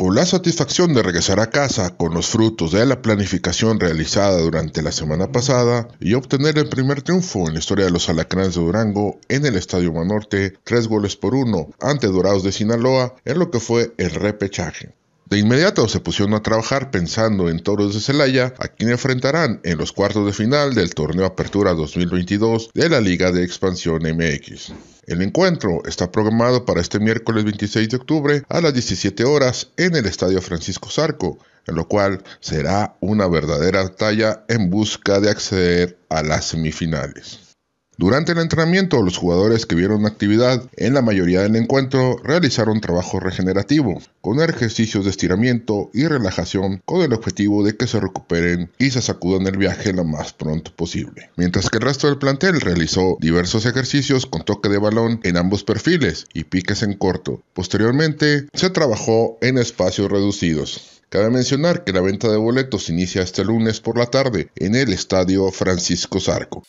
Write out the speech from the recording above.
o la satisfacción de regresar a casa con los frutos de la planificación realizada durante la semana pasada y obtener el primer triunfo en la historia de los alacranes de Durango en el Estadio Manorte, tres goles por uno ante Dorados de Sinaloa en lo que fue el repechaje. De inmediato se pusieron a trabajar pensando en Toros de Celaya, a quien enfrentarán en los cuartos de final del torneo Apertura 2022 de la Liga de Expansión MX. El encuentro está programado para este miércoles 26 de octubre a las 17 horas en el Estadio Francisco Zarco, en lo cual será una verdadera batalla en busca de acceder a las semifinales. Durante el entrenamiento, los jugadores que vieron actividad en la mayoría del encuentro realizaron trabajo regenerativo, con ejercicios de estiramiento y relajación con el objetivo de que se recuperen y se sacudan el viaje lo más pronto posible. Mientras que el resto del plantel realizó diversos ejercicios con toque de balón en ambos perfiles y piques en corto. Posteriormente, se trabajó en espacios reducidos. Cabe mencionar que la venta de boletos inicia este lunes por la tarde en el Estadio Francisco Zarco.